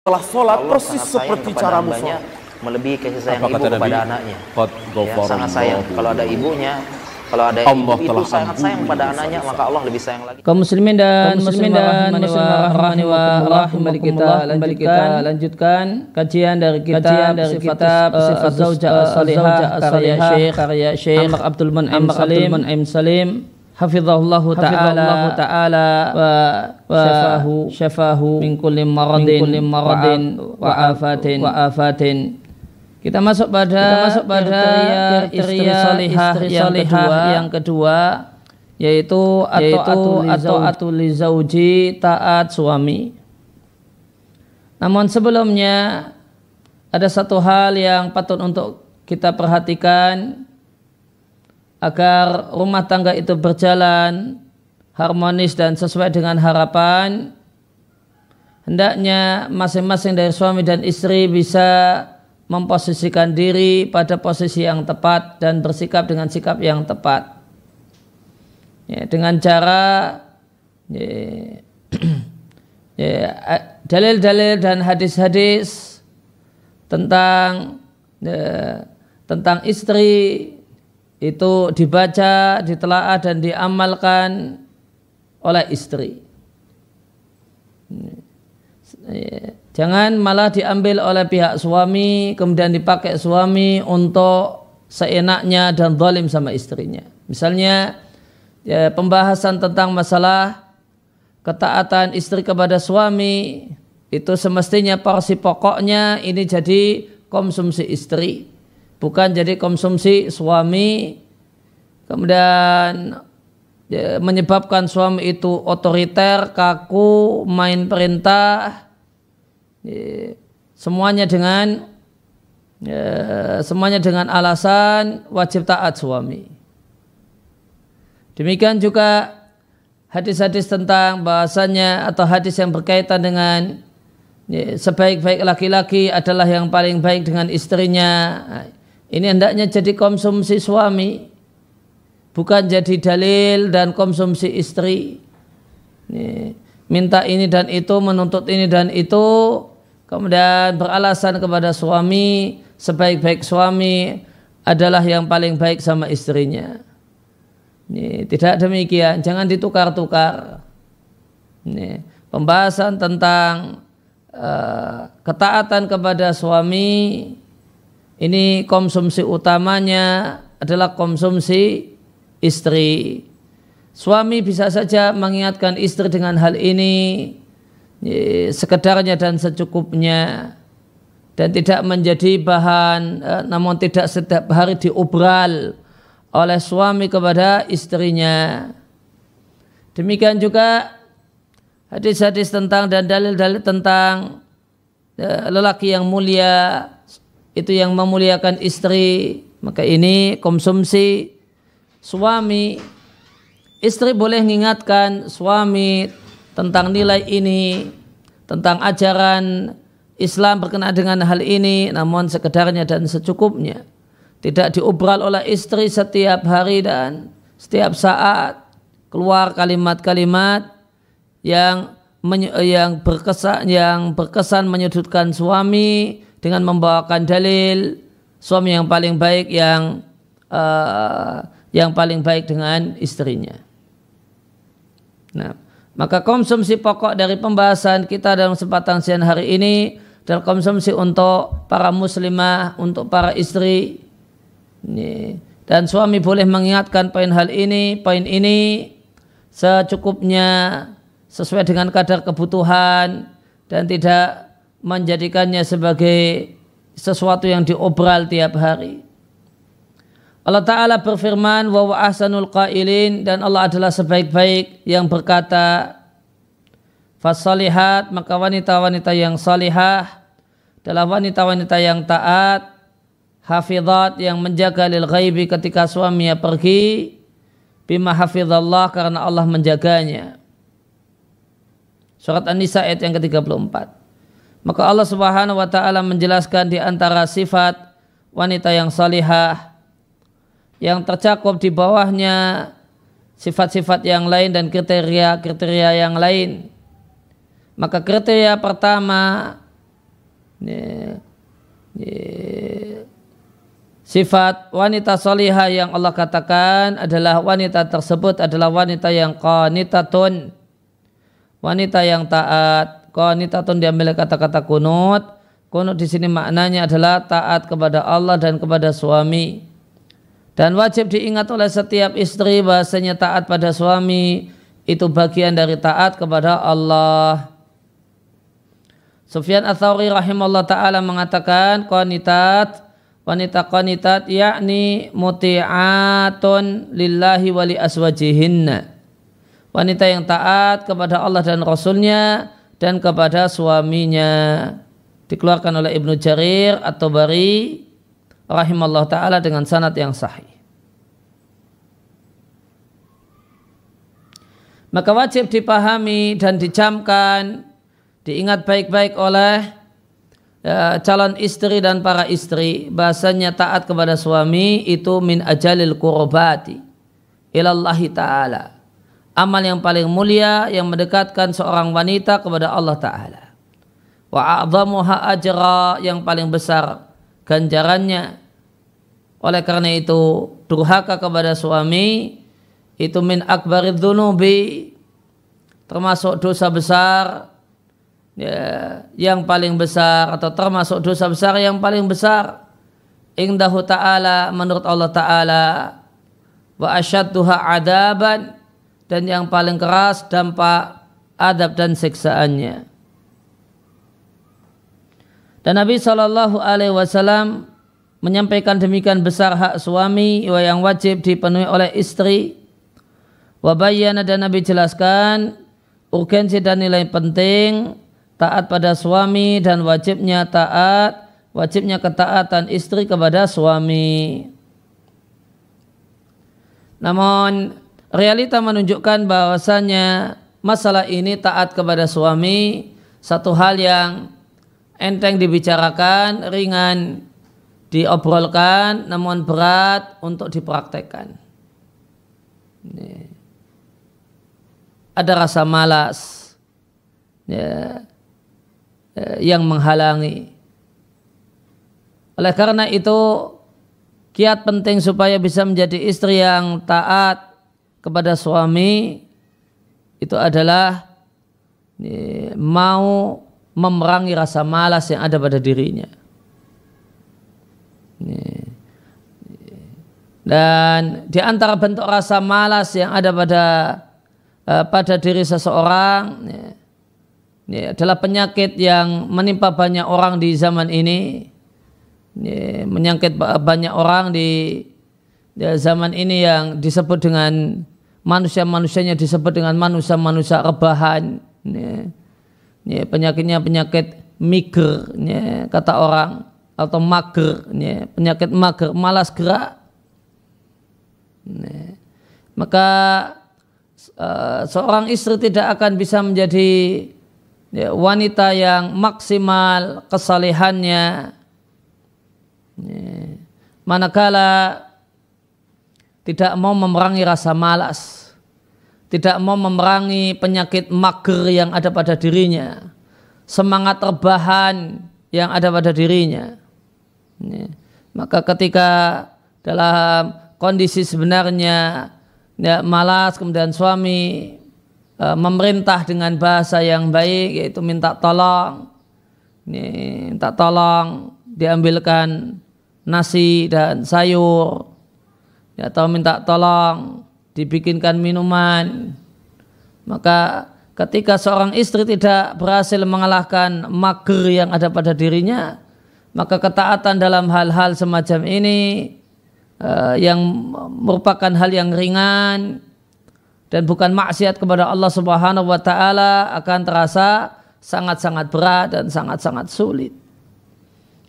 setelah ya, sholat Allah persis seperti cara musuhnya melebihi kasih sayang Apa ibu kepada Nabi, anaknya ya, sangat sayang kalau ada ibunya kalau ada Allah ibu telah itu sangat sayang pada anaknya maka Allah lebih sayang lagi kaum muslimin dan muslimin dan rahmani wa rahmani kita kita lanjutkan kajian dari kita kajian dari kitab sifat zauja salihah karya syekh karya syekh Amr Abdul Mun'im Salim hafizahullah ta'ala ta'ala wa, wa syafahu syafahu min kulli maradin min kulli maradin wa afatin wa afatin kita masuk pada kita masuk pada istri salihah yang kedua, yang kedua yaitu atau atau atau lizauji taat suami namun sebelumnya ada satu hal yang patut untuk kita perhatikan agar rumah tangga itu berjalan harmonis dan sesuai dengan harapan hendaknya masing-masing dari suami dan istri bisa memposisikan diri pada posisi yang tepat dan bersikap dengan sikap yang tepat ya, dengan cara ya, ya, dalil-dalil dan hadis-hadis tentang ya, tentang istri itu dibaca, ditelaah dan diamalkan oleh istri. Jangan malah diambil oleh pihak suami kemudian dipakai suami untuk seenaknya dan zalim sama istrinya. Misalnya ya, pembahasan tentang masalah ketaatan istri kepada suami itu semestinya porsi pokoknya ini jadi konsumsi istri bukan jadi konsumsi suami kemudian e, menyebabkan suami itu otoriter, kaku, main perintah, e, semuanya dengan e, semuanya dengan alasan wajib taat suami. Demikian juga hadis-hadis tentang bahasanya atau hadis yang berkaitan dengan sebaik-baik laki-laki adalah yang paling baik dengan istrinya. Ini hendaknya jadi konsumsi suami, bukan jadi dalil dan konsumsi istri. Ini, minta ini dan itu, menuntut ini dan itu, kemudian beralasan kepada suami, sebaik-baik suami adalah yang paling baik sama istrinya. Ini, tidak demikian, jangan ditukar-tukar. Ini, pembahasan tentang uh, ketaatan kepada suami ini konsumsi utamanya adalah konsumsi istri. Suami bisa saja mengingatkan istri dengan hal ini sekedarnya dan secukupnya dan tidak menjadi bahan e, namun tidak setiap hari diobral oleh suami kepada istrinya. Demikian juga hadis-hadis tentang dan dalil-dalil tentang e, lelaki yang mulia itu yang memuliakan istri, maka ini konsumsi suami. Istri boleh mengingatkan suami tentang nilai ini, tentang ajaran Islam berkenaan dengan hal ini, namun sekedarnya dan secukupnya. Tidak diubral oleh istri setiap hari dan setiap saat. Keluar kalimat-kalimat yang yang berkesan yang berkesan menyudutkan suami dengan membawakan dalil suami yang paling baik yang uh, yang paling baik dengan istrinya. Nah, maka konsumsi pokok dari pembahasan kita dalam kesempatan siang hari ini dan konsumsi untuk para muslimah, untuk para istri. Ini. Dan suami boleh mengingatkan poin hal ini, poin ini secukupnya sesuai dengan kadar kebutuhan dan tidak menjadikannya sebagai sesuatu yang diobral tiap hari. Allah Ta'ala berfirman wa wa ahsanul qailin dan Allah adalah sebaik-baik yang berkata fasalihat maka wanita-wanita yang salihah adalah wanita-wanita yang taat hafizat yang menjaga lil ghaibi ketika suaminya pergi bima hafizallah karena Allah menjaganya Surat An-Nisa ayat yang ke-34 maka Allah Subhanahu wa taala menjelaskan di antara sifat wanita yang salihah yang tercakup di bawahnya sifat-sifat yang lain dan kriteria-kriteria yang lain. Maka kriteria pertama ini, ini, sifat wanita salihah yang Allah katakan adalah wanita tersebut adalah wanita yang qanitatun, wanita yang taat qanitatun diambil kata-kata kunut. Kunut di sini maknanya adalah taat kepada Allah dan kepada suami. Dan wajib diingat oleh setiap istri bahasanya taat pada suami itu bagian dari taat kepada Allah. Sufyan Atsauri rahimallahu taala mengatakan qanitat wanita qanitat yakni muti'atun lillahi wali aswajihinna. Wanita yang taat kepada Allah dan Rasulnya dan kepada suaminya dikeluarkan oleh Ibnu Jarir atau Bari rahimallahu taala dengan sanad yang sahih. Maka wajib dipahami dan dicamkan, diingat baik-baik oleh ya, calon istri dan para istri bahasanya taat kepada suami itu min ajalil qurbati ilallahi ta'ala amal yang paling mulia yang mendekatkan seorang wanita kepada Allah Ta'ala. Wa a'zamuha ajra yang paling besar ganjarannya. Oleh karena itu durhaka kepada suami itu min akbarid dunubi termasuk dosa besar ya, yang paling besar atau termasuk dosa besar yang paling besar indahu ta'ala menurut Allah ta'ala wa asyadduha adaban dan yang paling keras dampak adab dan siksaannya. Dan Nabi Shallallahu Alaihi Wasallam menyampaikan demikian besar hak suami yang wajib dipenuhi oleh istri. Wabayana dan Nabi jelaskan urgensi dan nilai penting taat pada suami dan wajibnya taat wajibnya ketaatan istri kepada suami. Namun realita menunjukkan bahwasannya masalah ini taat kepada suami satu hal yang enteng dibicarakan, ringan diobrolkan, namun berat untuk dipraktekkan. Ini. Ada rasa malas ya, ya yang menghalangi. Oleh karena itu, kiat penting supaya bisa menjadi istri yang taat kepada suami itu adalah eh, mau memerangi rasa malas yang ada pada dirinya. Eh, dan di antara bentuk rasa malas yang ada pada eh, pada diri seseorang adalah penyakit yang menimpa banyak orang di zaman ini, menyangkit banyak orang di zaman ini yang disebut dengan manusia-manusianya disebut dengan manusia-manusia rebahan ya, ya, penyakitnya penyakit miger ya, kata orang atau mager ya, penyakit mager malas gerak ya, maka uh, seorang istri tidak akan bisa menjadi ya, wanita yang maksimal kesalehannya ya, manakala tidak mau memerangi rasa malas, tidak mau memerangi penyakit mager yang ada pada dirinya, semangat rebahan yang ada pada dirinya. Maka ketika dalam kondisi sebenarnya ya, malas kemudian suami e, memerintah dengan bahasa yang baik yaitu minta tolong ini minta tolong diambilkan nasi dan sayur ya, atau minta tolong dibikinkan minuman maka ketika seorang istri tidak berhasil mengalahkan mager yang ada pada dirinya maka ketaatan dalam hal-hal semacam ini uh, yang merupakan hal yang ringan dan bukan maksiat kepada Allah Subhanahu wa taala akan terasa sangat-sangat berat dan sangat-sangat sulit.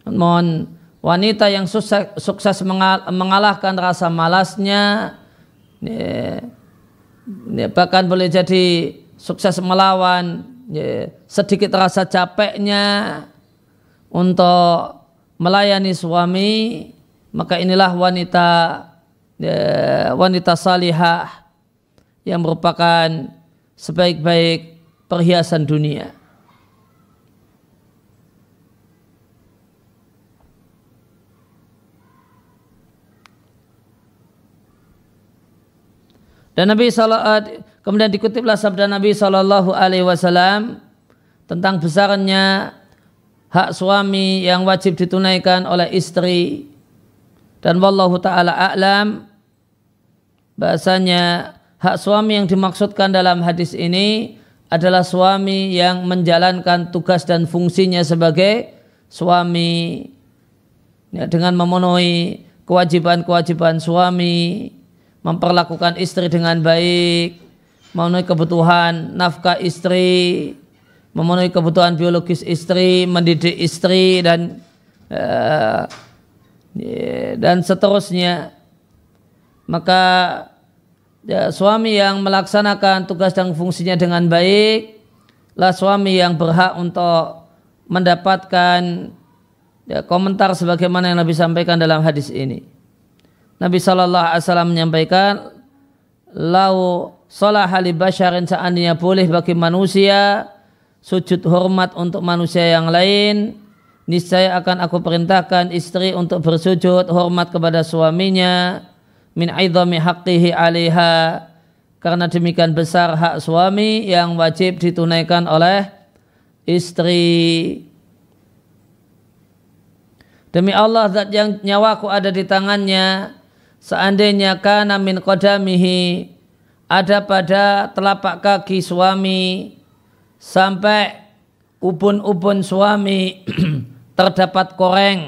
Mohon wanita yang sukses, sukses mengalahkan rasa malasnya ya, ya, bahkan boleh jadi sukses melawan ya, sedikit rasa capeknya untuk melayani suami maka inilah wanita wanita salihah yang merupakan sebaik-baik perhiasan dunia. Dan Nabi SAW, eh, kemudian dikutiplah sabda Nabi Shallallahu alaihi wasallam tentang besarnya hak suami yang wajib ditunaikan oleh istri. Dan wallahu taala a'lam bahasanya hak suami yang dimaksudkan dalam hadis ini adalah suami yang menjalankan tugas dan fungsinya sebagai suami ya, dengan memenuhi kewajiban-kewajiban suami memperlakukan istri dengan baik, memenuhi kebutuhan nafkah istri, memenuhi kebutuhan biologis istri, mendidik istri dan uh, dan seterusnya. Maka ya, suami yang melaksanakan tugas dan fungsinya dengan baik lah suami yang berhak untuk mendapatkan ya, komentar sebagaimana yang Nabi sampaikan dalam hadis ini. Nabi Shallallahu Alaihi Wasallam menyampaikan, lau salah li basyarin seandainya boleh bagi manusia sujud hormat untuk manusia yang lain, niscaya akan aku perintahkan istri untuk bersujud hormat kepada suaminya min aidhami haqqihi alaiha karena demikian besar hak suami yang wajib ditunaikan oleh istri. Demi Allah zat yang nyawaku ada di tangannya, seandainya kana min qadamihi ada pada telapak kaki suami sampai ubun-ubun suami terdapat koreng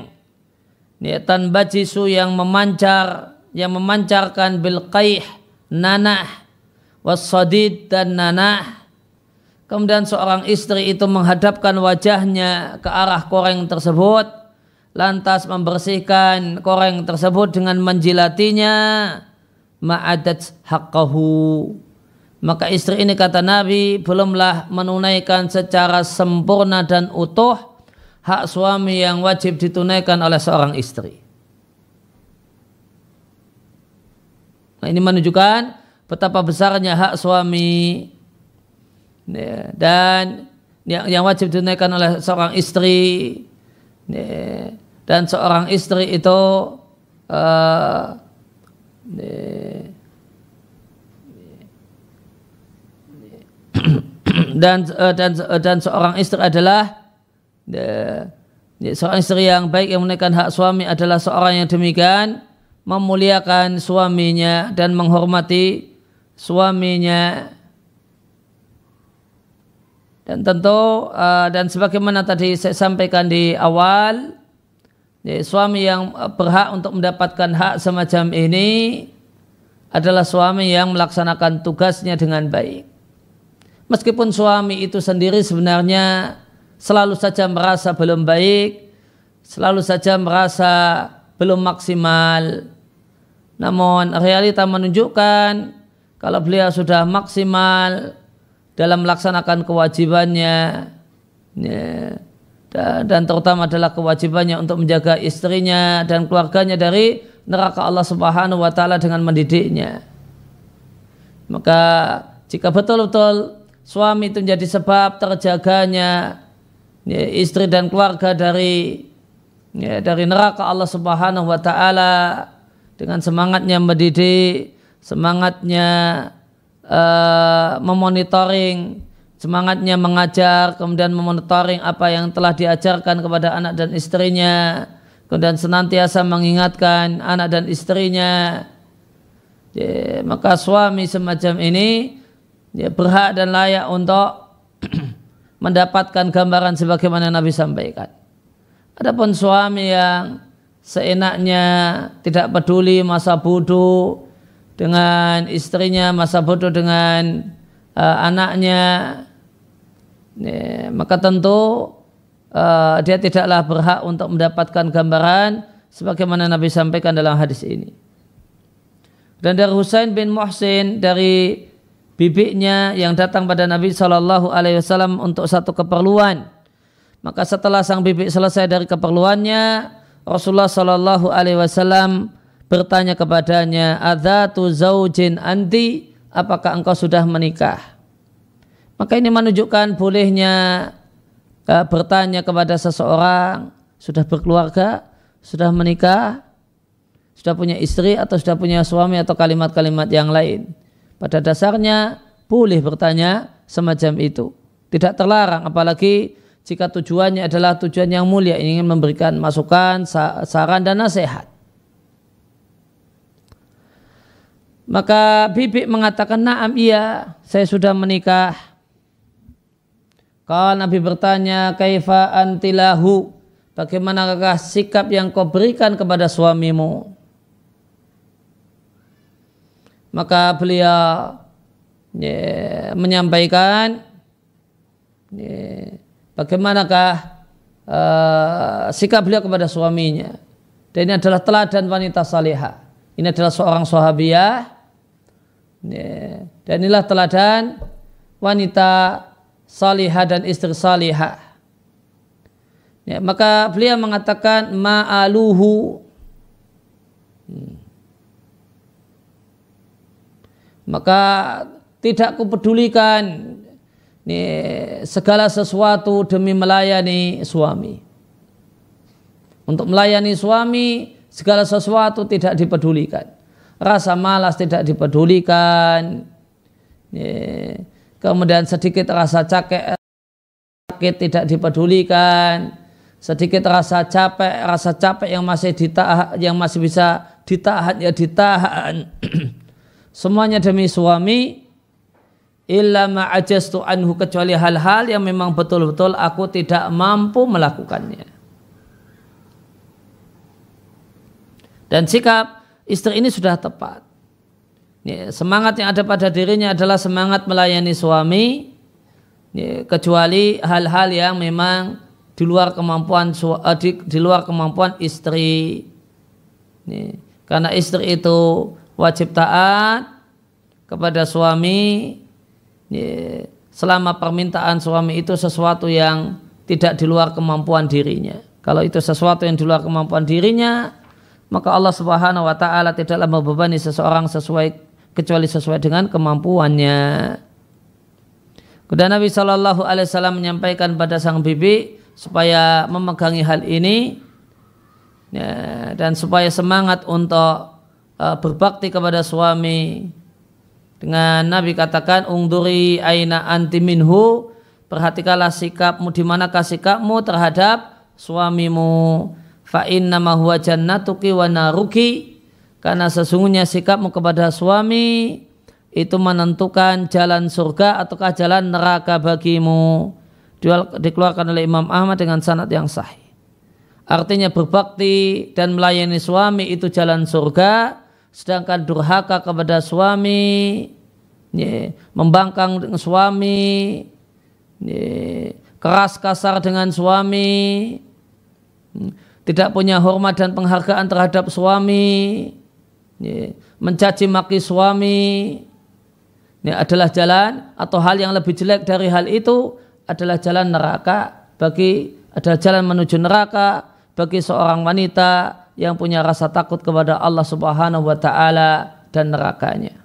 niatan bajisu yang memancar yang memancarkan bil qaih nanah wasadid dan nanah kemudian seorang istri itu menghadapkan wajahnya ke arah koreng tersebut lantas membersihkan koreng tersebut dengan menjilatinya ma'adat haqqahu maka istri ini kata Nabi belumlah menunaikan secara sempurna dan utuh hak suami yang wajib ditunaikan oleh seorang istri. Nah, ini menunjukkan betapa besarnya hak suami ya, dan yang, yang wajib ditunaikan oleh seorang istri. Ya dan seorang istri itu uh, dan eh, dan eh, dan seorang istri adalah seorang istri yang baik yang menekan hak suami adalah seorang yang demikian memuliakan suaminya dan menghormati suaminya dan tentu dan sebagaimana tadi saya sampaikan di awal jadi, suami yang eh, berhak untuk mendapatkan hak semacam ini adalah suami yang melaksanakan tugasnya dengan baik. Meskipun suami itu sendiri sebenarnya selalu saja merasa belum baik, selalu saja merasa belum maksimal. Namun realita menunjukkan kalau beliau sudah maksimal dalam melaksanakan kewajibannya, ya, Eh, dan terutama adalah kewajibannya untuk menjaga istrinya dan keluarganya dari neraka Allah Subhanahu wa taala dengan mendidiknya. Maka jika betul-betul suami itu menjadi sebab terjaganya ya, istri dan keluarga dari ya, dari neraka Allah Subhanahu wa taala dengan semangatnya mendidik, semangatnya uh, memonitoring semangatnya mengajar, kemudian memonitoring apa yang telah diajarkan kepada anak dan istrinya, kemudian senantiasa mengingatkan anak dan istrinya. Ya, maka suami semacam ini ya, berhak dan layak untuk mendapatkan gambaran sebagaimana Nabi sampaikan. Adapun suami yang seenaknya tidak peduli masa bodoh dengan istrinya, masa bodoh dengan uh, anaknya, Ya, maka tentu uh, dia tidaklah berhak untuk mendapatkan gambaran sebagaimana Nabi sampaikan dalam hadis ini. Dan dari Husain bin Muhsin dari bibiknya yang datang pada Nabi Shallallahu Alaihi Wasallam untuk satu keperluan. Maka setelah sang bibik selesai dari keperluannya, Rasulullah Shallallahu Alaihi Wasallam bertanya kepadanya, "Ada tu zaujin anti? Apakah engkau sudah menikah?" Maka ini menunjukkan bolehnya uh, bertanya kepada seseorang sudah berkeluarga, sudah menikah, sudah punya istri atau sudah punya suami atau kalimat-kalimat yang lain. Pada dasarnya boleh bertanya semacam itu. Tidak terlarang apalagi jika tujuannya adalah tujuan yang mulia ingin memberikan masukan, saran dan nasihat. Maka bibik mengatakan naam iya saya sudah menikah kalau Nabi bertanya, kaifa antilahu? Bagaimanakah sikap yang kau berikan kepada suamimu? Maka beliau ya, menyampaikan ya, bagaimanakah uh, sikap beliau kepada suaminya. Dan ini adalah teladan wanita salihah. Ini adalah seorang sahabiah. Ya, dan inilah teladan wanita salihah dan istri salihah. Ya, maka beliau mengatakan ma'aluhu hmm. maka tidak kupedulikan segala sesuatu demi melayani suami. Untuk melayani suami segala sesuatu tidak dipedulikan. Rasa malas tidak dipedulikan. Ya kemudian sedikit rasa cakek sakit tidak dipedulikan sedikit rasa capek rasa capek yang masih ditahan yang masih bisa ditahan ya ditahan semuanya demi suami illa ma'ajastu anhu kecuali hal-hal yang memang betul-betul aku tidak mampu melakukannya dan sikap istri ini sudah tepat Ya, semangat yang ada pada dirinya adalah semangat melayani suami ya, kecuali hal-hal yang memang di luar kemampuan eh, di, di luar kemampuan istri ya, karena istri itu wajib taat kepada suami selama permintaan suami itu sesuatu yang tidak di luar kemampuan dirinya. Kalau itu sesuatu yang di luar kemampuan dirinya, maka Allah Subhanahu wa taala tidaklah membebani seseorang sesuai kecuali sesuai dengan kemampuannya. Kemudian Nabi Shallallahu Alaihi Wasallam menyampaikan pada sang bibi supaya memegangi hal ini ya, dan supaya semangat untuk uh, berbakti kepada suami dengan Nabi katakan ungduri aina anti minhu perhatikanlah sikapmu di manakah sikapmu terhadap suamimu fa inna ma huwa jannatuki wa naruki karena sesungguhnya sikapmu kepada suami itu menentukan jalan surga ataukah jalan neraka bagimu. Dikeluarkan oleh Imam Ahmad dengan sanad yang sahih. Artinya berbakti dan melayani suami itu jalan surga, sedangkan durhaka kepada suami, ye, membangkang dengan suami, ye, keras kasar dengan suami, tidak punya hormat dan penghargaan terhadap suami, mencaci maki suami ini adalah jalan atau hal yang lebih jelek dari hal itu adalah jalan neraka bagi adalah jalan menuju neraka bagi seorang wanita yang punya rasa takut kepada Allah Subhanahu wa taala dan nerakanya.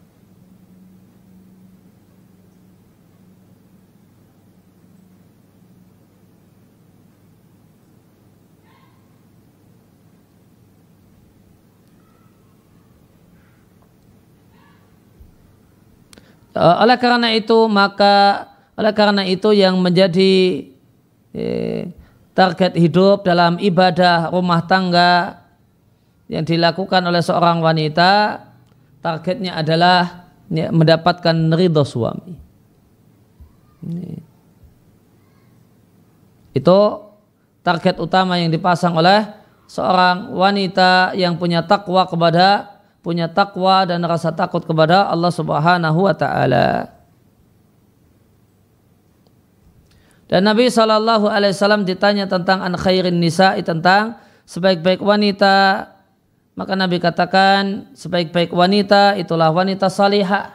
Eh, oleh karena itu maka oleh karena itu yang menjadi eh, target hidup dalam ibadah rumah tangga yang dilakukan oleh seorang wanita targetnya adalah ya, mendapatkan ridho suami. Itu target utama yang dipasang oleh seorang wanita yang punya takwa kepada punya takwa dan rasa takut kepada Allah Subhanahu wa taala. Dan Nabi Shallallahu Alaihi Wasallam ditanya tentang an khairin nisa'i tentang sebaik-baik wanita. Maka Nabi katakan sebaik-baik wanita itulah wanita salihah.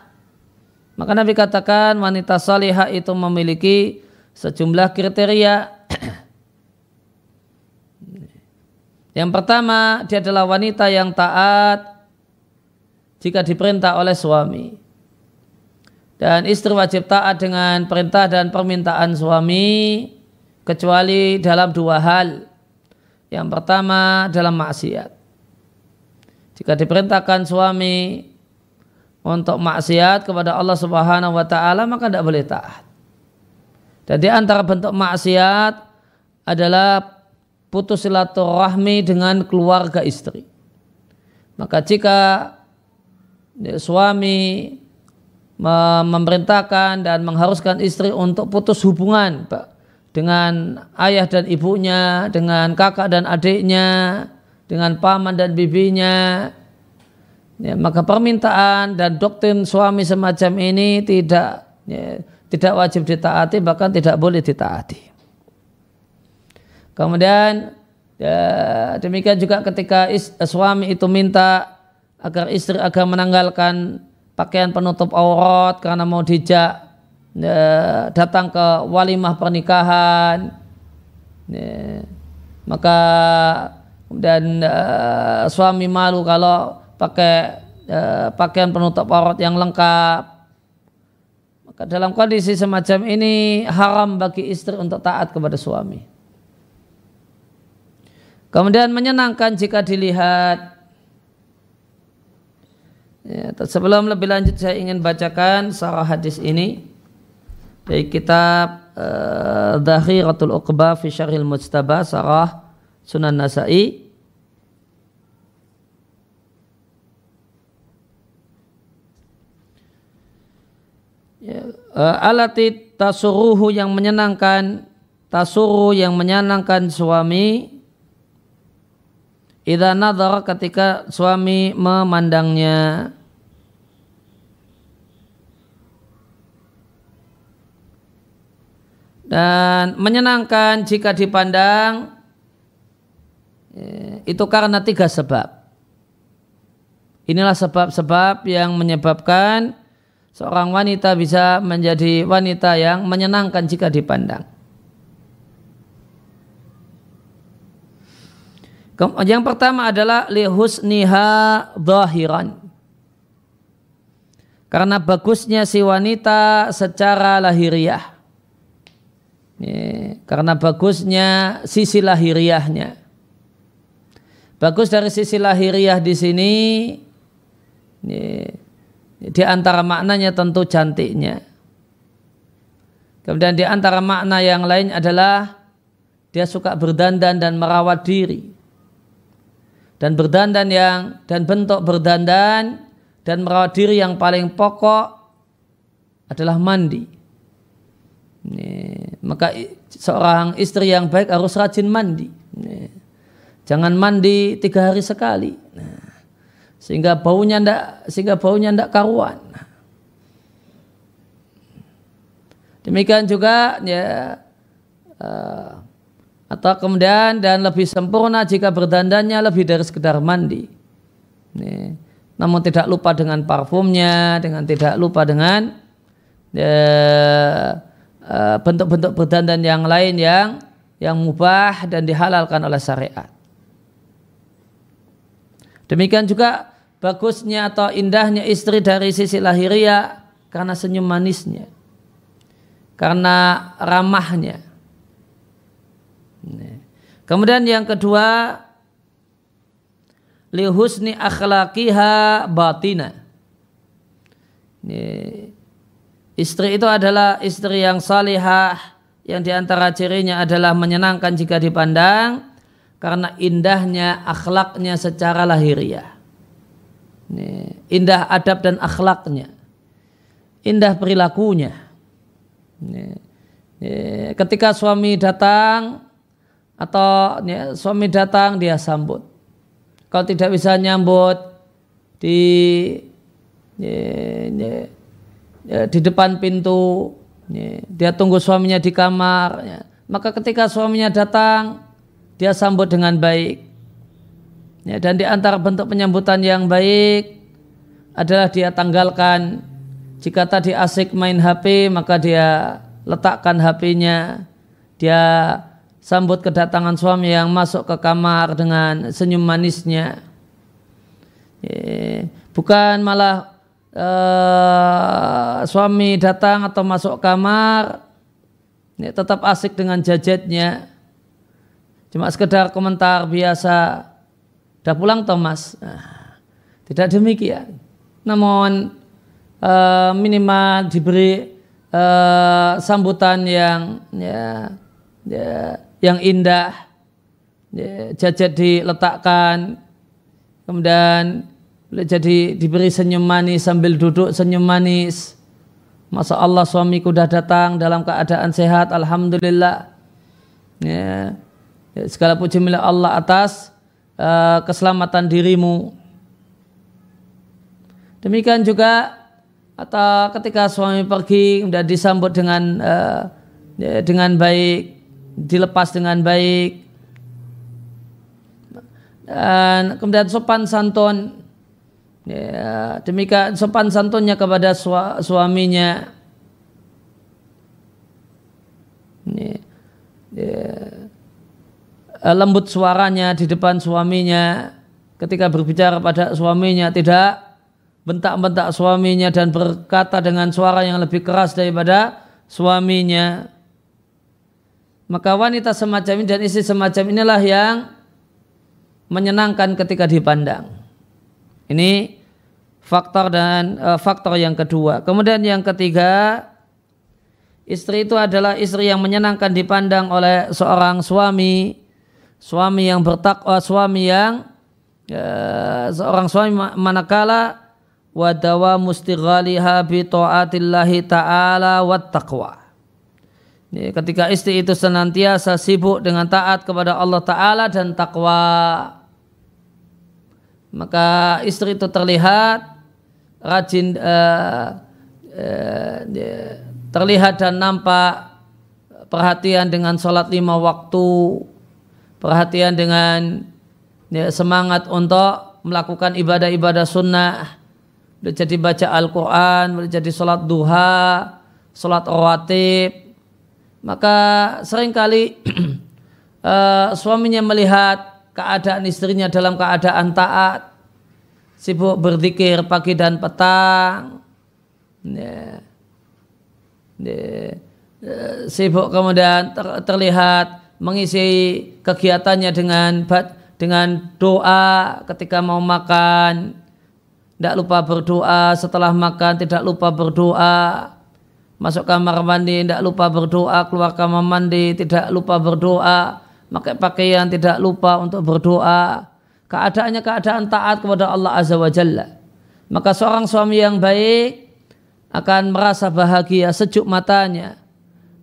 Maka Nabi katakan wanita salihah itu memiliki sejumlah kriteria. yang pertama dia adalah wanita yang taat jika diperintah oleh suami. Dan istri wajib taat dengan perintah dan permintaan suami kecuali dalam dua hal. Yang pertama dalam maksiat. Jika diperintahkan suami untuk maksiat kepada Allah Subhanahu wa taala maka tidak boleh taat. Dan di antara bentuk maksiat adalah putus silaturahmi dengan keluarga istri. Maka jika Ya, suami memerintahkan dan mengharuskan istri untuk putus hubungan dengan ayah dan ibunya, dengan kakak dan adiknya, dengan paman dan bibinya. Ya, maka permintaan dan doktrin suami semacam ini tidak ya, tidak wajib ditaati bahkan tidak boleh ditaati. Kemudian ya, demikian juga ketika is, suami itu minta agar istri agar menanggalkan pakaian penutup aurat karena mau dijak e, datang ke walimah pernikahan e, maka dan e, suami malu kalau pakai e, pakaian penutup aurat yang lengkap maka dalam kondisi semacam ini haram bagi istri untuk taat kepada suami kemudian menyenangkan jika dilihat Ya, sebelum lebih lanjut saya ingin bacakan sarah hadis ini dari kitab uh, eh, Dhahiratul Uqbah fi Syarhil Mujtaba sarah Sunan Nasa'i ya, uh, alati tasuruhu yang menyenangkan tasuru yang menyenangkan suami Ida nadhar ketika suami memandangnya dan menyenangkan jika dipandang eh, itu karena tiga sebab. Inilah sebab-sebab yang menyebabkan seorang wanita bisa menjadi wanita yang menyenangkan jika dipandang. Yang pertama adalah lihusniha zahiran. Karena bagusnya si wanita secara lahiriah. Karena bagusnya sisi lahiriahnya. Bagus dari sisi lahiriah di sini di antara maknanya tentu cantiknya. Kemudian di antara makna yang lain adalah dia suka berdandan dan merawat diri dan berdandan yang dan bentuk berdandan dan merawat diri yang paling pokok adalah mandi. Nih, maka seorang istri yang baik harus rajin mandi. Nih, jangan mandi tiga hari sekali, nah, sehingga baunya ndak sehingga baunya ndak karuan. Demikian juga ya. Eh, atau kemudian dan lebih sempurna jika berdandannya lebih dari sekedar mandi. Nih. Namun tidak lupa dengan parfumnya, dengan tidak lupa dengan ya, eh, eh, bentuk-bentuk berdandan yang lain yang yang mubah dan dihalalkan oleh syariat. Demikian juga bagusnya atau indahnya istri dari sisi lahiriah karena senyum manisnya, karena ramahnya Kemudian yang kedua lihusni akhlaqiha batina. Istri itu adalah istri yang salihah yang diantara cirinya adalah menyenangkan jika dipandang karena indahnya akhlaknya secara lahiriah. Indah adab dan akhlaknya. Indah perilakunya. Ketika suami datang atau ya, suami datang dia sambut. Kalau tidak bisa nyambut di ya, ya, ya, di depan pintu, ya, dia tunggu suaminya di kamar. Ya. Maka ketika suaminya datang, dia sambut dengan baik. Ya, dan di antara bentuk penyambutan yang baik adalah dia tanggalkan jika tadi asik main HP maka dia letakkan HP-nya dia sambut kedatangan suami yang masuk ke kamar dengan senyum manisnya. Bukan malah eh, suami datang atau masuk kamar ya, tetap asik dengan jajetnya. Cuma sekedar komentar biasa. Dah pulang Thomas? Nah, tidak demikian. Namun eh, minimal diberi eh, sambutan yang ya ya yang indah, ya, jajat diletakkan, kemudian jadi diberi senyum manis sambil duduk senyum manis. Masa Allah suamiku dah datang dalam keadaan sehat, Alhamdulillah. Ya. ya segala puji milik Allah atas uh, keselamatan dirimu. Demikian juga atau ketika suami pergi sudah disambut dengan uh, dengan baik dilepas dengan baik dan kemudian sopan santun ya, demikian sopan santunnya kepada suaminya ya, ya, lembut suaranya di depan suaminya ketika berbicara pada suaminya tidak bentak-bentak suaminya dan berkata dengan suara yang lebih keras daripada suaminya maka wanita semacam ini dan istri semacam inilah yang menyenangkan ketika dipandang. Ini faktor dan e, faktor yang kedua. Kemudian yang ketiga, istri itu adalah istri yang menyenangkan dipandang oleh seorang suami, suami yang bertakwa, suami yang e, seorang suami manakala wadawa mustighaliha bi taatillahi ta'ala wat taqwa Ketika istri itu senantiasa sibuk dengan taat kepada Allah Ta'ala dan takwa, maka istri itu terlihat rajin, uh, uh, terlihat dan nampak perhatian dengan sholat lima waktu, perhatian dengan ya, semangat untuk melakukan ibadah-ibadah sunnah, boleh jadi baca Al-Quran, boleh jadi sholat duha, sholat rawatib, maka seringkali uh, suaminya melihat keadaan istrinya dalam keadaan taat, sibuk berzikir pagi dan petang, yeah. Ya, ya, yeah. sibuk kemudian ter terlihat mengisi kegiatannya dengan dengan doa ketika mau makan, tidak lupa berdoa setelah makan, tidak lupa berdoa masuk kamar mandi tidak lupa berdoa, keluar kamar mandi tidak lupa berdoa, pakai pakaian tidak lupa untuk berdoa. Keadaannya keadaan taat kepada Allah Azza wa Jalla. Maka seorang suami yang baik akan merasa bahagia sejuk matanya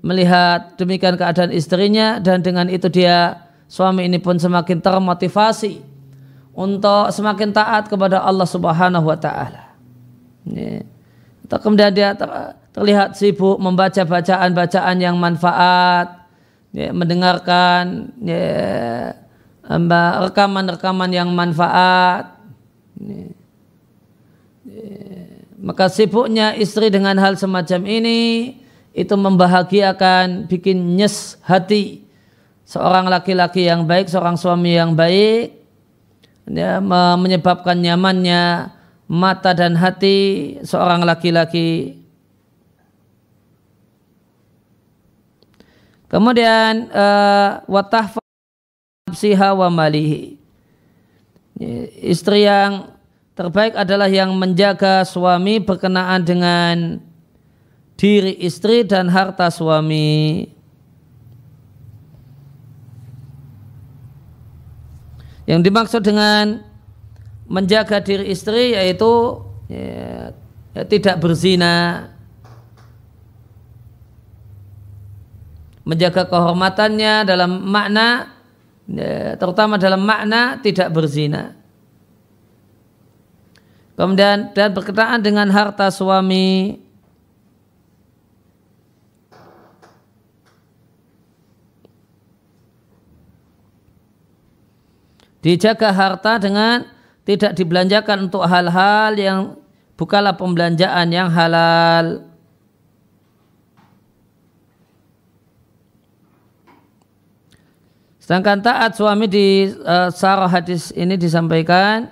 melihat demikian keadaan istrinya dan dengan itu dia suami ini pun semakin termotivasi untuk semakin taat kepada Allah Subhanahu wa taala. Yeah kemudian dia terlihat sibuk membaca bacaan-bacaan yang manfaat, ya, mendengarkan rekaman ya, rekaman-rekaman yang manfaat. Ya. ya, maka sibuknya istri dengan hal semacam ini itu membahagiakan, bikin nyes hati seorang laki-laki yang baik, seorang suami yang baik, ya, menyebabkan nyamannya mata dan hati seorang laki-laki. Kemudian uh, eh, watah wa malihi. Istri yang terbaik adalah yang menjaga suami berkenaan dengan diri istri dan harta suami. Yang dimaksud dengan menjaga diri istri yaitu ya, ya, tidak berzina menjaga kehormatannya dalam makna ya, terutama dalam makna tidak berzina kemudian dan berkenaan dengan harta suami dijaga harta dengan tidak dibelanjakan untuk hal-hal yang bukanlah pembelanjaan yang halal. Sedangkan taat suami di uh, sarah hadis ini disampaikan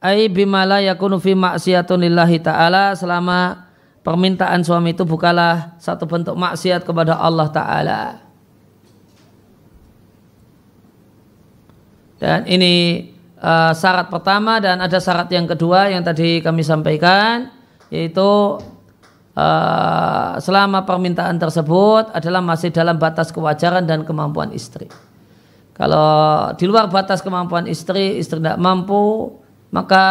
ai bimala yakunu fi maksiatun lillahi taala selama permintaan suami itu bukalah satu bentuk maksiat kepada Allah taala. Dan ini uh, syarat pertama dan ada syarat yang kedua yang tadi kami sampaikan yaitu uh, selama permintaan tersebut adalah masih dalam batas kewajaran dan kemampuan istri. Kalau di luar batas kemampuan istri, istri tidak mampu, maka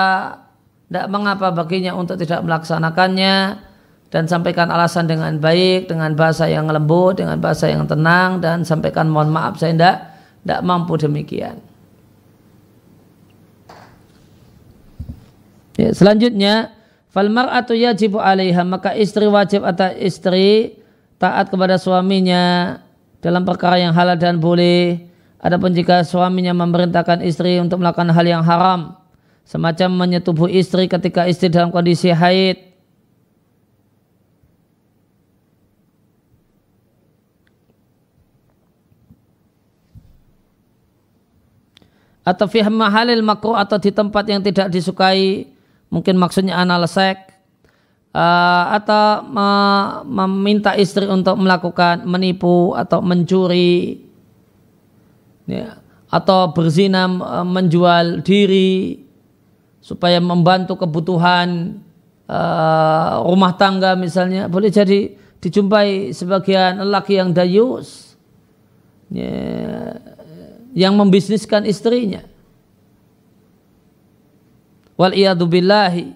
tidak mengapa baginya untuk tidak melaksanakannya dan sampaikan alasan dengan baik, dengan bahasa yang lembut, dengan bahasa yang tenang dan sampaikan mohon maaf saya tidak tidak mampu demikian. Ya, selanjutnya fal mar'atu yajibu 'alaiha maka istri wajib atas istri taat kepada suaminya dalam perkara yang halal dan boleh. Adapun jika suaminya memerintahkan istri untuk melakukan hal yang haram, semacam menyetubuh istri ketika istri dalam kondisi haid, atau fi mahalil makruh atau di tempat yang tidak disukai mungkin maksudnya analisek eh, atau meminta istri untuk melakukan menipu atau mencuri ya, atau berzina eh, menjual diri supaya membantu kebutuhan eh, rumah tangga misalnya boleh jadi dijumpai sebagian lelaki yang dayus ya, yang membisniskan istrinya wal billahi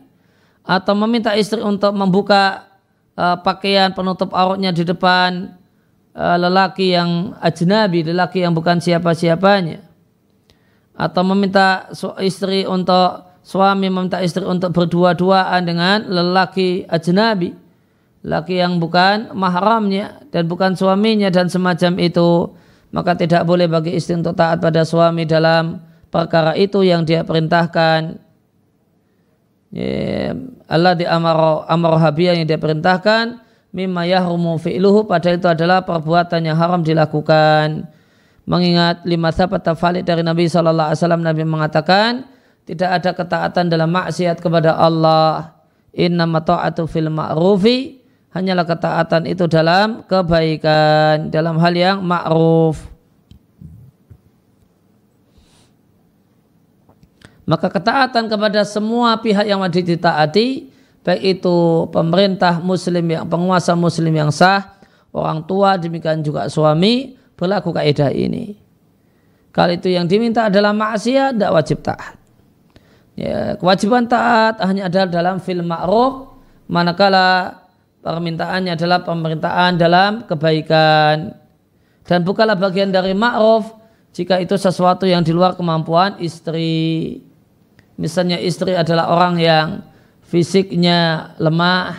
atau meminta istri untuk membuka uh, pakaian penutup auratnya di depan uh, lelaki yang ajnabi, lelaki yang bukan siapa-siapanya. Atau meminta istri untuk suami meminta istri untuk berdua-duaan dengan lelaki ajnabi, lelaki yang bukan mahramnya dan bukan suaminya dan semacam itu, maka tidak boleh bagi istri untuk taat pada suami dalam perkara itu yang dia perintahkan Allah di amar amaro habia yang dia perintahkan mimma yahrumu fi'luhu pada itu adalah perbuatan yang haram dilakukan mengingat lima sahabat tafalid dari Nabi SAW Nabi mengatakan tidak ada ketaatan dalam maksiat kepada Allah inna ta'atu fil ma'rufi hanyalah ketaatan itu dalam kebaikan dalam hal yang ma'ruf Maka ketaatan kepada semua pihak yang wajib ditaati, baik itu pemerintah muslim yang penguasa muslim yang sah, orang tua, demikian juga suami, berlaku kaidah ini. Kalau itu yang diminta adalah maksiat, tidak wajib taat. Ya, kewajiban taat hanya ada dalam fil ma'ruf, manakala permintaannya adalah pemerintahan dalam kebaikan. Dan bukanlah bagian dari ma'ruf jika itu sesuatu yang di luar kemampuan istri misalnya istri adalah orang yang fisiknya lemah,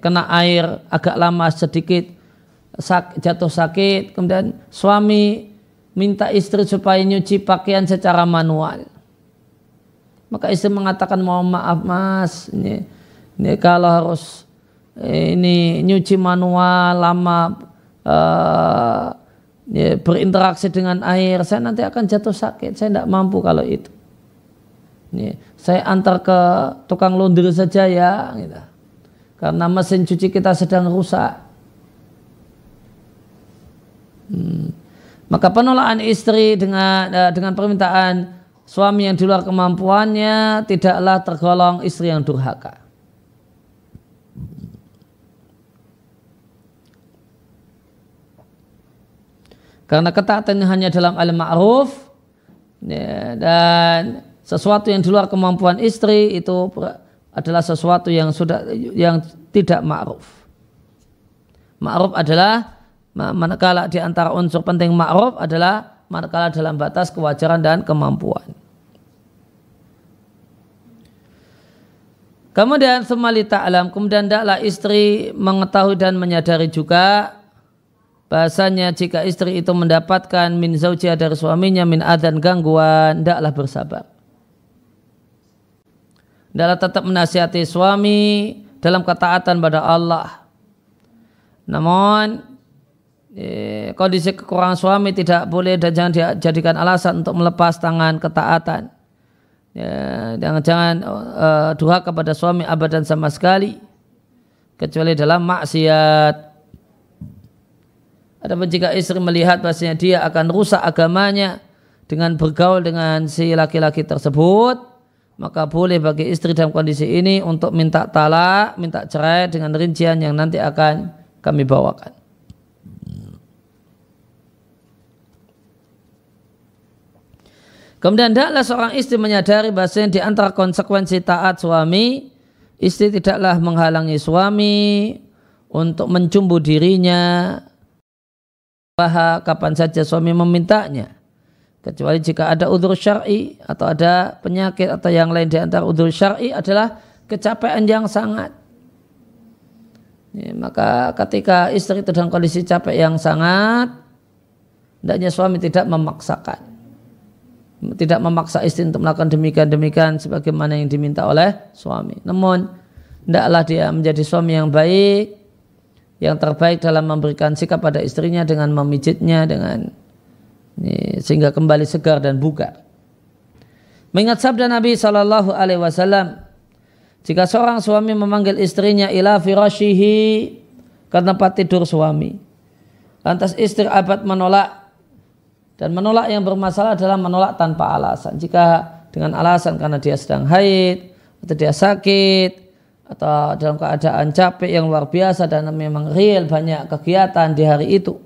kena air agak lama sedikit, sak, jatuh sakit, kemudian suami minta istri supaya nyuci pakaian secara manual. Maka istri mengatakan mohon maaf mas, ini, ini kalau harus eh, ini nyuci manual lama uh, ya, berinteraksi dengan air, saya nanti akan jatuh sakit, saya tidak mampu kalau itu. Ini, saya antar ke tukang laundry saja ya, gitu. karena mesin cuci kita sedang rusak. Hmm. Maka penolakan istri dengan eh, dengan permintaan suami yang di luar kemampuannya tidaklah tergolong istri yang durhaka. Karena ketaatan hanya dalam al-ma'ruf ya, dan sesuatu yang di luar kemampuan istri itu adalah sesuatu yang sudah yang tidak ma'ruf. Ma'ruf adalah manakala di antara unsur penting ma'ruf adalah manakala dalam batas kewajaran dan kemampuan. Kemudian semali ta'lam, kemudian daklah istri mengetahui dan menyadari juga bahasanya jika istri itu mendapatkan min zaujia dari suaminya min adan gangguan, daklah bersabar adalah tetap menasihati suami dalam ketaatan pada Allah. Namun eh, kondisi kekurangan suami tidak boleh dan jangan dijadikan alasan untuk melepas tangan ketaatan. Ya, jangan jangan jangan uh, eh, duha kepada suami abadan sama sekali kecuali dalam maksiat. Adapun jika istri melihat bahasanya dia akan rusak agamanya dengan bergaul dengan si laki-laki tersebut, maka boleh bagi istri dalam kondisi ini untuk minta talak, minta cerai dengan rincian yang nanti akan kami bawakan. Kemudian hendaklah seorang istri menyadari bahasa di antara konsekuensi taat suami, istri tidaklah menghalangi suami untuk mencumbu dirinya, bahwa kapan saja suami memintanya kecuali jika ada udur syar'i atau ada penyakit atau yang lain di antara udur syar'i adalah kecapean yang sangat ya, maka ketika istri itu dalam kondisi capek yang sangat hendaknya suami tidak memaksakan tidak memaksa istri untuk melakukan demikian demikian sebagaimana yang diminta oleh suami namun hendaklah dia menjadi suami yang baik yang terbaik dalam memberikan sikap pada istrinya dengan memijitnya dengan sehingga kembali segar dan bugar. Mengingat sabda Nabi Shallallahu Alaihi Wasallam, jika seorang suami memanggil istrinya ila firashihi ke tempat tidur suami, lantas istri abad menolak dan menolak yang bermasalah adalah menolak tanpa alasan. Jika dengan alasan karena dia sedang haid atau dia sakit atau dalam keadaan capek yang luar biasa dan memang real banyak kegiatan di hari itu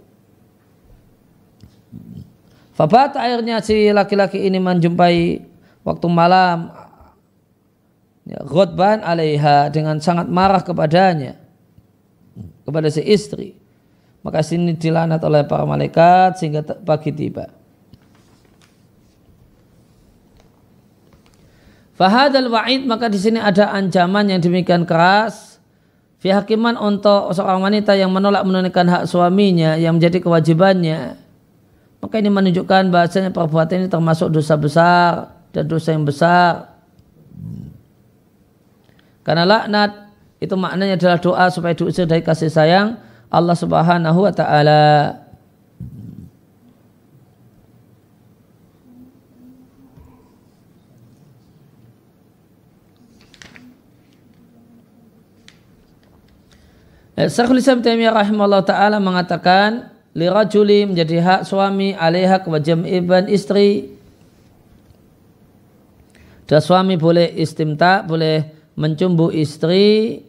Bapak, akhirnya si laki-laki ini menjumpai waktu malam ya, Ghotban alaiha dengan sangat marah kepadanya kepada si istri. Maka sini dilanat oleh para malaikat sehingga pagi tiba. Fahadal wa'id maka di sini ada ancaman yang demikian keras hakiman untuk seorang wanita yang menolak menunaikan hak suaminya yang menjadi kewajibannya maka ini menunjukkan bahasanya perbuatan ini termasuk dosa besar dan dosa yang besar. Karena laknat itu maknanya adalah doa supaya diusir dari kasih sayang Allah Subhanahu wa taala. Eh, Syekhul Islam Taimiyah rahimahullah taala mengatakan lirajuli menjadi hak suami alaiha kewajam iban istri dan suami boleh istimta boleh mencumbu istri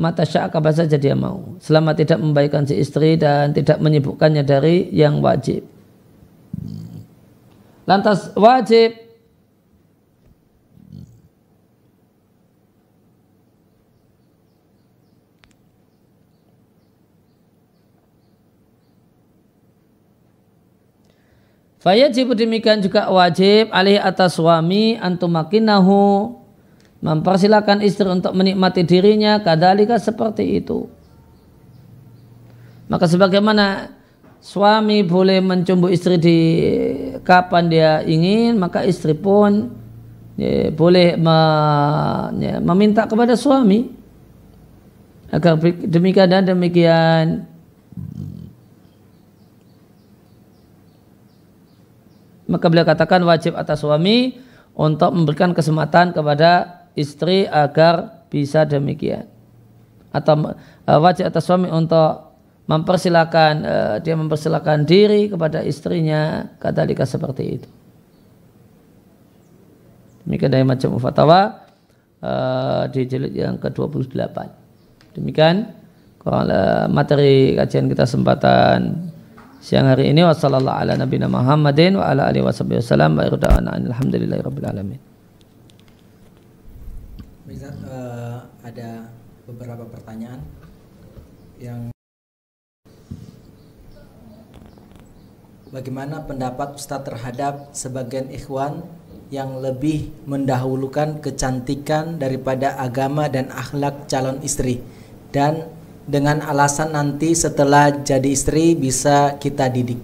mata syak apa saja dia mau selama tidak membaikan si istri dan tidak menyibukkannya dari yang wajib lantas wajib Fayajib demikian juga wajib alih atas suami antumakinahu mempersilahkan istri untuk menikmati dirinya kadalika seperti itu. Maka sebagaimana suami boleh mencumbu istri di kapan dia ingin, maka istri pun ya, boleh me, ya, meminta kepada suami agar demikian dan demikian. Maka beliau katakan wajib atas suami untuk memberikan kesempatan kepada istri agar bisa demikian. Atau eh, wajib atas suami untuk mempersilahkan uh, eh, dia mempersilahkan diri kepada istrinya kata dikas seperti itu. Demikian dari macam fatwa uh, eh, di jilid yang ke-28. Demikian kalau materi kajian kita sempatan siang hari ini wassalamualaikum warahmatullahi wabarakatuh. ada beberapa pertanyaan yang Bagaimana pendapat Ustadz terhadap sebagian ikhwan yang lebih mendahulukan kecantikan daripada agama dan akhlak calon istri dan dengan alasan nanti setelah jadi istri bisa kita didik.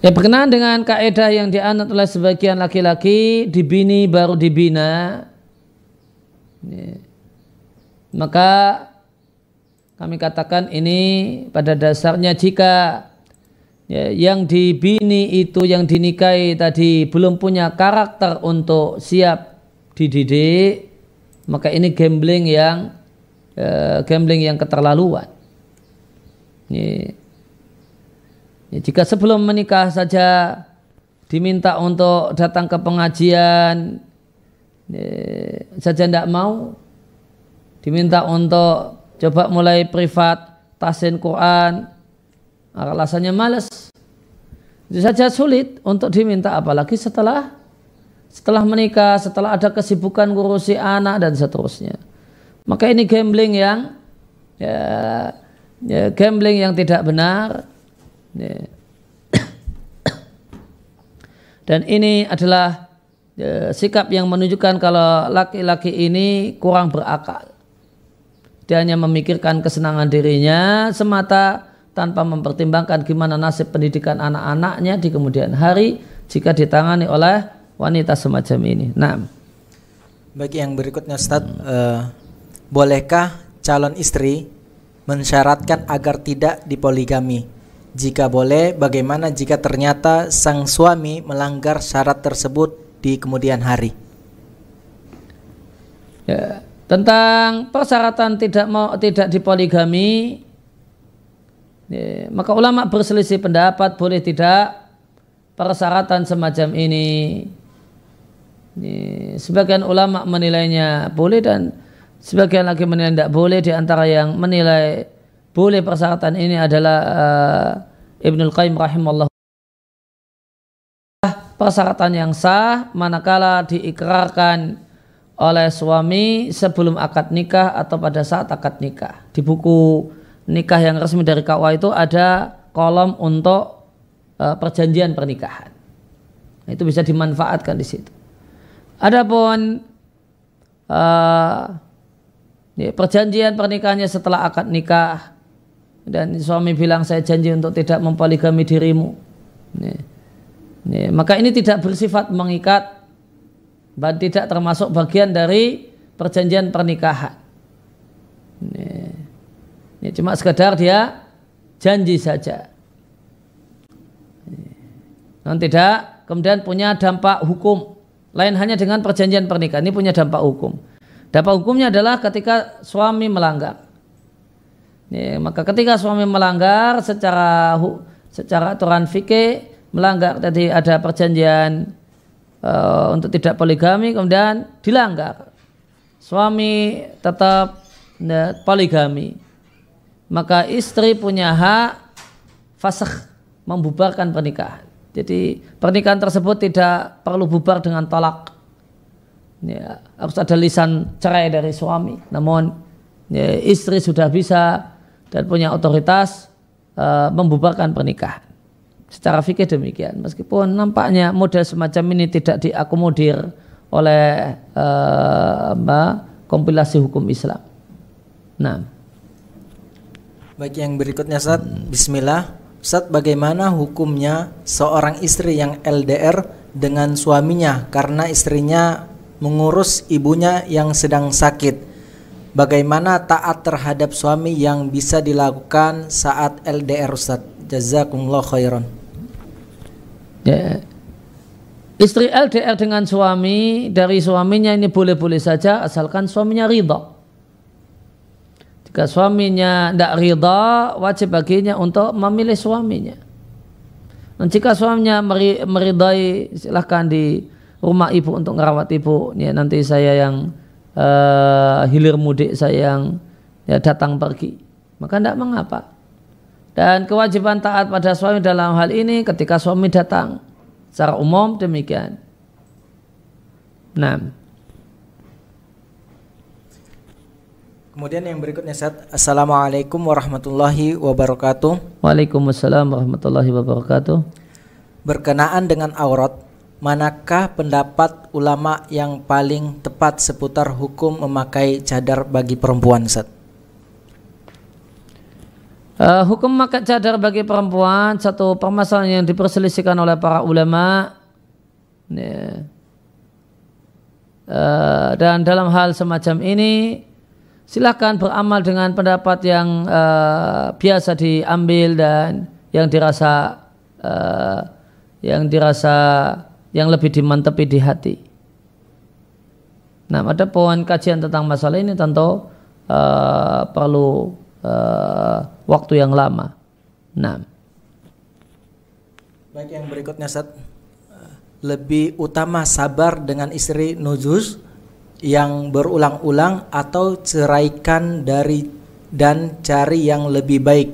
Ya berkenaan dengan kaidah yang dianut oleh sebagian laki-laki dibini baru dibina, ya. maka kami katakan ini pada dasarnya jika ya, yang dibini itu yang dinikahi tadi belum punya karakter untuk siap dididik maka ini gambling yang uh, gambling yang keterlaluan. Ini, jika sebelum menikah saja diminta untuk datang ke pengajian ini, saja tidak mau, diminta untuk coba mulai privat tasin Quran, alasannya malas. Itu saja sulit untuk diminta apalagi setelah setelah menikah, setelah ada kesibukan ngurusi anak dan seterusnya. Maka ini gambling yang ya, ya gambling yang tidak benar. Ya. Dan ini adalah ya, sikap yang menunjukkan kalau laki-laki ini kurang berakal. Dia hanya memikirkan kesenangan dirinya semata tanpa mempertimbangkan gimana nasib pendidikan anak-anaknya di kemudian hari jika ditangani oleh wanita semacam ini. Nah, bagi yang berikutnya Ustaz, hmm. uh, bolehkah calon istri mensyaratkan agar tidak dipoligami? Jika boleh, bagaimana jika ternyata sang suami melanggar syarat tersebut di kemudian hari? Ya, tentang persyaratan tidak mau tidak dipoligami, ya, maka ulama berselisih pendapat boleh tidak persyaratan semacam ini Sebagian ulama menilainya boleh dan sebagian lagi menilai tidak boleh. Di antara yang menilai boleh persyaratan ini adalah uh, Ibnul Qayyim rahimahullah persyaratan yang sah manakala diikrarkan oleh suami sebelum akad nikah atau pada saat akad nikah. Di buku nikah yang resmi dari KUA itu ada kolom untuk uh, perjanjian pernikahan. Itu bisa dimanfaatkan di situ. Adapun uh, perjanjian pernikahannya setelah akad nikah dan suami bilang saya janji untuk tidak mempoligami dirimu. maka ini tidak bersifat mengikat dan tidak termasuk bagian dari perjanjian pernikahan. Ini, cuma sekedar dia janji saja. Dan tidak kemudian punya dampak hukum lain hanya dengan perjanjian pernikahan ini punya dampak hukum. Dampak hukumnya adalah ketika suami melanggar. Ini, maka ketika suami melanggar secara secara aturan fikih melanggar tadi ada perjanjian uh, untuk tidak poligami kemudian dilanggar. Suami tetap ya, poligami. Maka istri punya hak fasakh membubarkan pernikahan. Jadi pernikahan tersebut tidak perlu bubar dengan tolak. Ya, harus ada lisan cerai dari suami. Namun ya, istri sudah bisa dan punya otoritas uh, membubarkan pernikahan. Secara fikih demikian. Meskipun nampaknya model semacam ini tidak diakomodir oleh uh, apa, kompilasi hukum Islam. Nah. Baik yang berikutnya saat bismillah Ustaz bagaimana hukumnya seorang istri yang LDR dengan suaminya karena istrinya mengurus ibunya yang sedang sakit. Bagaimana taat terhadap suami yang bisa dilakukan saat LDR Ustaz Jazakumullah khairan. Ya, istri LDR dengan suami dari suaminya ini boleh-boleh saja asalkan suaminya ridho. Jika suaminya tidak ridha, wajib baginya untuk memilih suaminya. Dan jika suaminya meridai, silahkan di rumah ibu untuk merawat ibu. Ya, nanti saya yang uh, hilir mudik, saya yang ya, datang pergi. Maka tidak mengapa. Dan kewajiban taat pada suami dalam hal ini ketika suami datang. Secara umum demikian. Nah. Kemudian yang berikutnya Ustaz, Assalamualaikum warahmatullahi wabarakatuh. Waalaikumsalam warahmatullahi wabarakatuh. Berkenaan dengan aurat, manakah pendapat ulama yang paling tepat seputar hukum memakai cadar bagi perempuan Ustaz? Uh, hukum memakai cadar bagi perempuan satu permasalahan yang diperselisihkan oleh para ulama. Yeah. Uh, eh, dan dalam hal semacam ini Silakan beramal dengan pendapat yang uh, biasa diambil dan yang dirasa uh, yang dirasa yang lebih dimantepi di hati. Nah, ada poin kajian tentang masalah ini tentu uh, perlu uh, waktu yang lama. Nah. Baik yang berikutnya Seth. Lebih utama sabar dengan istri nuzus yang berulang-ulang atau ceraikan dari dan cari yang lebih baik.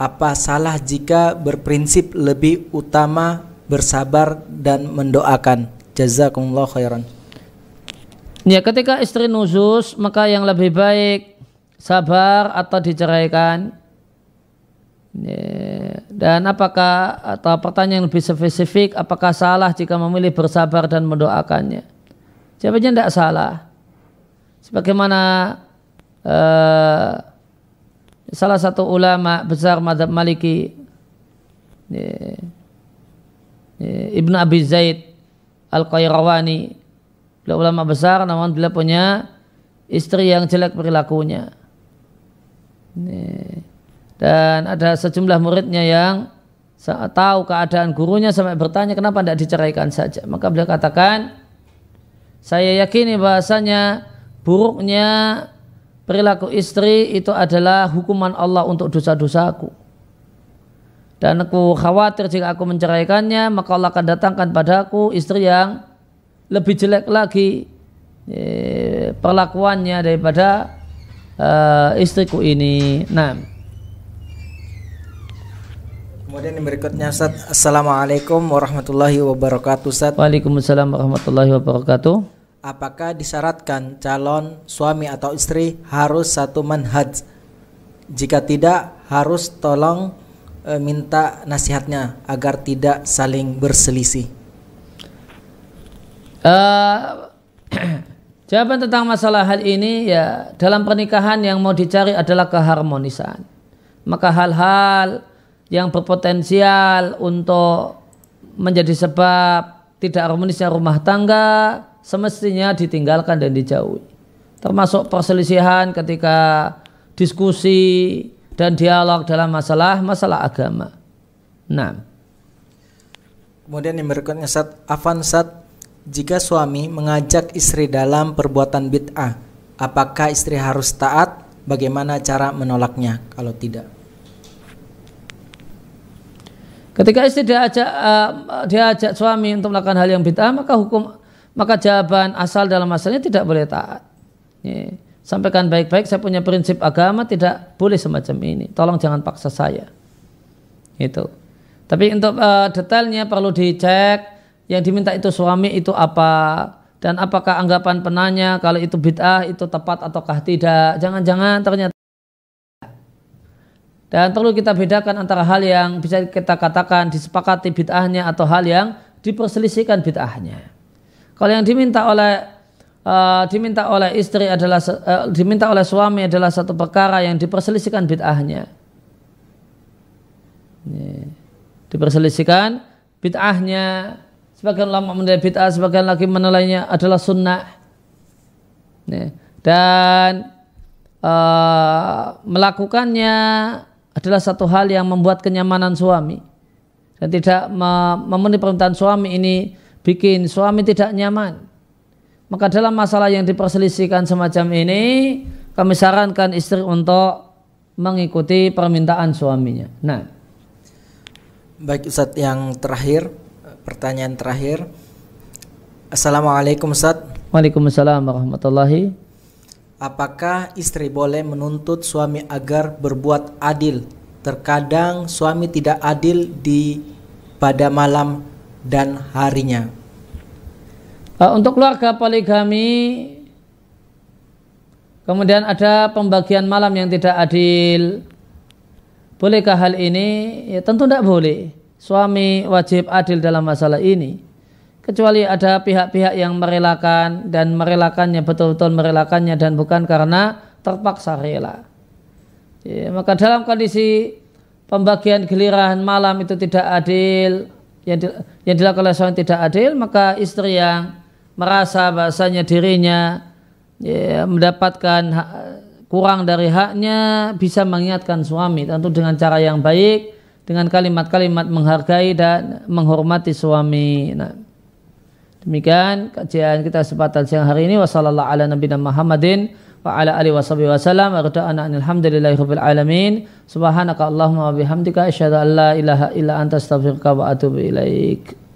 Apa salah jika berprinsip lebih utama bersabar dan mendoakan? Jazakumullah khairan. Ya, ketika istri nusus, maka yang lebih baik sabar atau diceraikan. Ya, dan apakah atau pertanyaan lebih spesifik, apakah salah jika memilih bersabar dan mendoakannya? Jawabannya tidak salah. Sebagaimana uh, salah satu ulama besar Madhab Maliki Ibn Abi Zaid Al-Qayrawani beliau ulama besar namun beliau punya istri yang jelek perilakunya dan ada sejumlah muridnya yang tahu keadaan gurunya sampai bertanya kenapa tidak diceraikan saja maka beliau katakan saya yakini bahasanya buruknya perilaku istri itu adalah hukuman Allah untuk dosa-dosaku. Dan aku khawatir jika aku menceraikannya, maka Allah akan datangkan padaku istri yang lebih jelek lagi eh, perlakuannya daripada eh, istriku ini. Nah, Kemudian yang berikutnya Ustaz, Assalamualaikum warahmatullahi wabarakatuh Ustaz. Waalaikumsalam warahmatullahi wabarakatuh. Apakah disyaratkan calon suami atau istri harus satu manhaj? Jika tidak, harus tolong e, minta nasihatnya agar tidak saling berselisih. Uh, jawaban tentang masalah hal ini ya dalam pernikahan yang mau dicari adalah keharmonisan. Maka hal-hal yang berpotensial untuk menjadi sebab tidak harmonisnya rumah tangga semestinya ditinggalkan dan dijauhi. Termasuk perselisihan ketika diskusi dan dialog dalam masalah masalah agama. Nah. Kemudian yang berikutnya saat, Avansat jika suami mengajak istri dalam perbuatan bid'ah, apakah istri harus taat? Bagaimana cara menolaknya kalau tidak? Ketika istri diajak uh, diajak suami untuk melakukan hal yang bid'ah, maka hukum maka jawaban asal dalam masalahnya tidak boleh taat. Sampaikan baik-baik, saya punya prinsip agama tidak boleh semacam ini. Tolong jangan paksa saya. Itu. Tapi untuk uh, detailnya perlu dicek yang diminta itu suami itu apa dan apakah anggapan penanya kalau itu bid'ah itu tepat ataukah tidak. Jangan-jangan ternyata dan perlu kita bedakan antara hal yang bisa kita katakan disepakati bid'ahnya atau hal yang diperselisihkan bid'ahnya. Kalau yang diminta oleh uh, diminta oleh istri adalah uh, diminta oleh suami adalah satu perkara yang diperselisihkan bid'ahnya. Diperselisihkan bid'ahnya sebagian ulama menilai bid'ah sebagian lagi menilainya adalah sunnah. Nih, Dan uh, melakukannya adalah satu hal yang membuat kenyamanan suami dan tidak memenuhi permintaan suami ini bikin suami tidak nyaman. Maka dalam masalah yang diperselisihkan semacam ini, kami sarankan istri untuk mengikuti permintaan suaminya. Nah, baik Ustaz yang terakhir, pertanyaan terakhir. Assalamualaikum Ustaz. Waalaikumsalam warahmatullahi Apakah istri boleh menuntut suami agar berbuat adil? Terkadang suami tidak adil di pada malam dan harinya. Eh, untuk keluarga poligami, kemudian ada pembagian malam yang tidak adil. Bolehkah hal ini? Ya, tentu tidak boleh. Suami wajib adil dalam masalah ini kecuali ada pihak-pihak yang merelakan dan merelakannya betul-betul merelakannya dan bukan karena terpaksa rela. Ya, maka dalam kondisi pembagian giliran malam itu tidak adil, yang, di, yang dilakukan oleh suami tidak adil, maka istri yang merasa bahasanya dirinya ya, mendapatkan hak, kurang dari haknya bisa mengingatkan suami tentu dengan cara yang baik dengan kalimat-kalimat menghargai dan menghormati suami. Nah, Demikian kajian kita kesempatan siang hari ini. Wassalamualaikum warahmatullahi wabarakatuh Muhammadin wa ala alihi washabihi wasallam. Arda'ana alhamdulillahirabbil alamin. Subhanaka Allahumma wa bihamdika asyhadu an la ilaha illa anta astaghfiruka wa atubu ilaik.